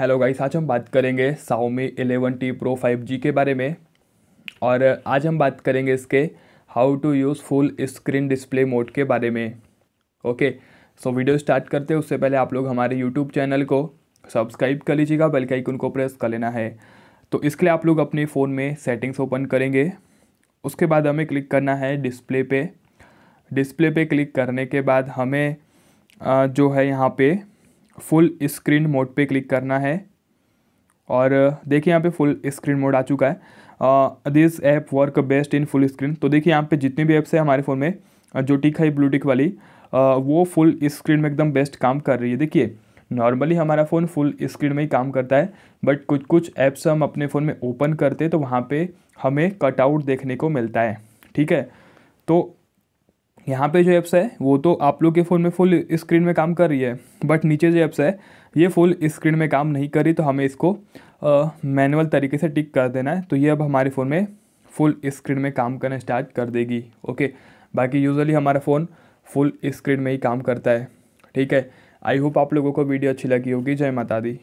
hello guys आज हम बात करेंगे टी 11T Pro 5G के बारे में और आज हम बात करेंगे इसके how to use full screen display mode के बारे में ओके सो वीडियो स्टार्ट करते हैं उससे पहले आप लोग हमारे यूट्यूब चैनल को सब्सक्राइब कर लीजिएगा बेल के आइकन को प्रेस कर लेना है तो इसके लिए आप लोग अपने फ़ोन में सेटिंग्स ओपन करेंगे उसके बाद हमें क्लिक करना है डिस्प्ले पे डिस्प्ले पे क्लिक करने के बाद हमें जो है यहाँ पे फुल स्क्रीन मोड पे क्लिक करना है और देखिए यहाँ पे फुल स्क्रीन मोड आ चुका है this app work best in full screen तो देखिए यहाँ पे जितने भी ऐप्स हैं हमारे फ़ोन में जो टिक है ब्लू टिक वाली आ, वो फुल स्क्रीन में एकदम बेस्ट काम कर रही है देखिए नॉर्मली हमारा फ़ोन फुल स्क्रीन में ही काम करता है बट कुछ कुछ ऐप्स हम अपने फ़ोन में ओपन करते हैं तो वहाँ पर हमें कटआउट देखने को मिलता है ठीक है तो यहाँ पे जो ऐप्स है वो तो आप लोग के फ़ोन में फुल स्क्रीन में काम कर रही है बट नीचे जो ऐप्स है ये फुल स्क्रीन में काम नहीं कर रही तो हमें इसको मैनुअल तरीके से टिक कर देना है तो ये अब हमारे फ़ोन में फुल स्क्रीन में काम करना स्टार्ट कर देगी ओके बाकी यूजअली हमारा फ़ोन फुल स्क्रीन में ही काम करता है ठीक है आई होप आप लोगों को वीडियो अच्छी लगी होगी जय माता दी